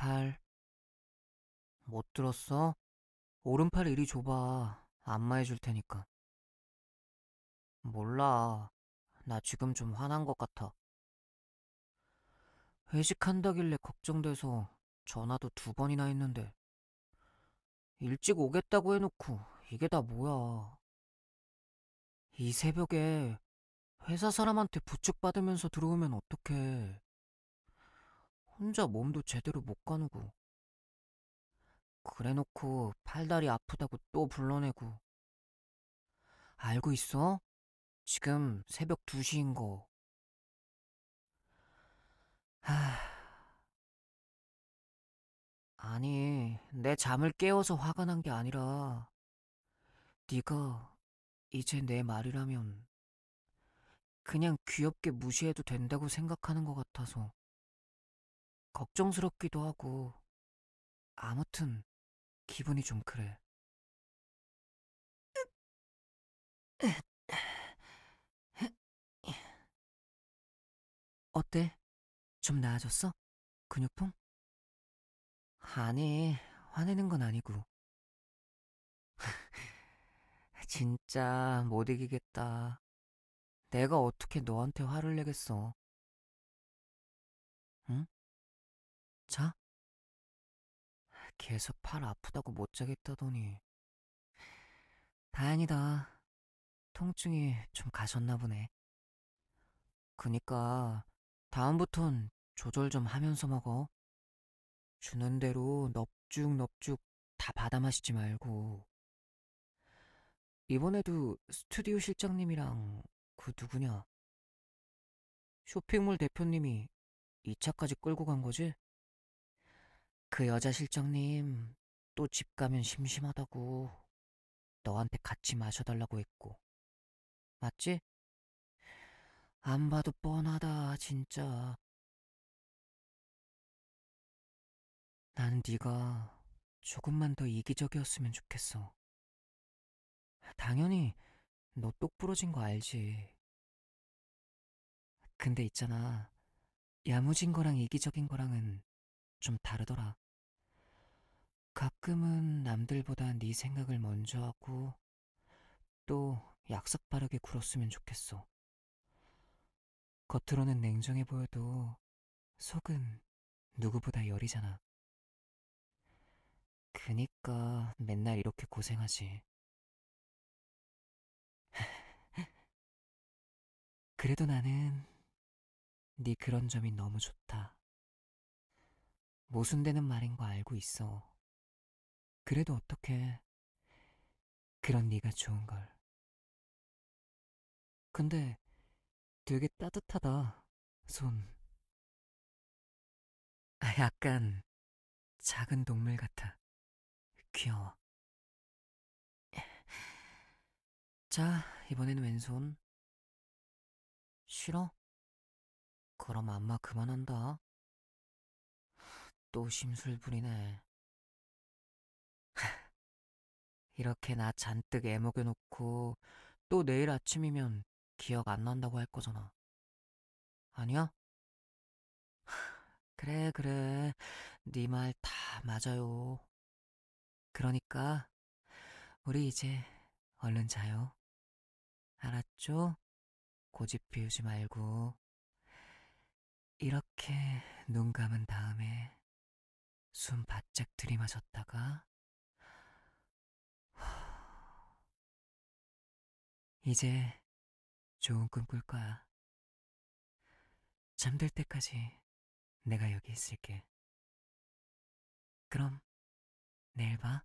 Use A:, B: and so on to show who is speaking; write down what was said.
A: 팔.
B: 못 들었어? 오른팔 이리 줘봐. 안마해줄 테니까. 몰라. 나 지금 좀 화난 것 같아. 회식한다길래 걱정돼서 전화도 두 번이나 했는데. 일찍 오겠다고 해놓고 이게 다 뭐야. 이 새벽에 회사 사람한테 부축받으면서 들어오면 어떡해. 혼자 몸도 제대로 못 가누고. 그래놓고 팔다리 아프다고 또 불러내고. 알고 있어? 지금 새벽 2시인 거. 하... 아니, 내 잠을 깨워서 화가 난 게 아니라 네가 이제 내 말이라면 그냥 귀엽게 무시해도 된다고 생각하는 것 같아서 걱정스럽기도 하고,
A: 아무튼 기분이 좀 그래. 어때? 좀 나아졌어? 근육통?
B: 아니, 화내는 건 아니고. 진짜 못 이기겠다. 내가 어떻게 너한테 화를 내겠어. 자? 계속 팔 아프다고 못 자겠다더니. 다행이다. 통증이 좀 가셨나 보네. 그니까 다음부턴 조절 좀 하면서 먹어. 주는 대로 넙죽넙죽 다 받아 마시지 말고. 이번에도 스튜디오 실장님이랑 그 누구냐? 쇼핑몰 대표님이 2차까지 끌고 간 거지? 그 여자 실장님 또 집 가면 심심하다고 너한테 같이 마셔달라고 했고. 맞지? 안 봐도
A: 뻔하다, 진짜.
B: 난 네가 조금만 더 이기적이었으면 좋겠어. 당연히 너 똑부러진 거 알지. 근데 있잖아. 야무진 거랑 이기적인 거랑은 좀 다르더라. 가끔은 남들보다 네 생각을 먼저 하고 또약속바르게 굴었으면 좋겠어. 겉으로는 냉정해 보여도 속은 누구보다 열이잖아. 그니까 맨날 이렇게 고생하지.
A: 그래도 나는
B: 네 그런 점이 너무 좋다. 모순되는 말인 거 알고 있어. 그래도 어떡해. 그런 네가
A: 좋은 걸. 근데 되게 따뜻하다, 손. 아, 약간 작은 동물 같아. 귀여워. 자, 이번엔 왼손. 싫어? 그럼 안마 그만한다. 또 심술
B: 부리네. 이렇게 나 잔뜩 애먹여놓고 또 내일 아침이면 기억 안 난다고 할 거잖아. 아니야? 그래, 그래. 네 말 다 맞아요. 그러니까 우리 이제 얼른 자요. 알았죠? 고집 피우지 말고. 이렇게 눈 감은 다음에 숨
A: 바짝 들이마셨다가 이제 좋은 꿈 꿀 거야. 잠들 때까지 내가 여기 있을게. 그럼 내일 봐.